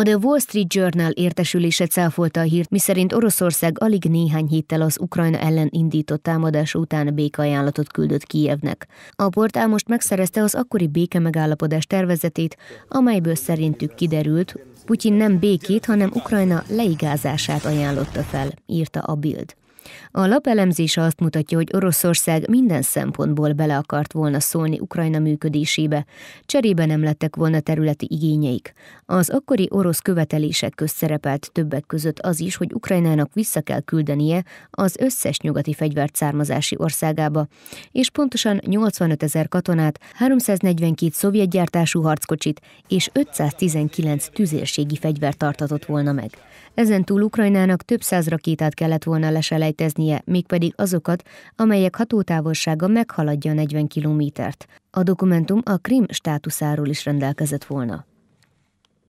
A The Wall Street Journal értesülése cáfolta a hírt, miszerint Oroszország alig néhány héttel az Ukrajna ellen indított támadás után békaajánlatot küldött Kijevnek. A portál most megszerezte az akkori béke megállapodás tervezetét, amelyből szerintük kiderült, Putyin nem békét, hanem Ukrajna leigázását ajánlotta fel, írta a Bild. A lap azt mutatja, hogy Oroszország minden szempontból bele akart volna szólni Ukrajna működésébe, cserébe nem lettek volna területi igényeik. Az akkori orosz követelések közt szerepelt többek között az is, hogy Ukrajnának vissza kell küldenie az összes nyugati fegyvert származási országába, és pontosan 85 ezer katonát, 342 szovjet gyártású harckocsit és 519 tüzérségi fegyvert tartatott volna meg. Ezen túl Ukrajnának több száz rakétát kellett volna leselejteni, elrejteznie, mégpedig azokat, amelyek hatótávolsága meghaladja a 40 kilométert. A dokumentum a krim státuszáról is rendelkezett volna.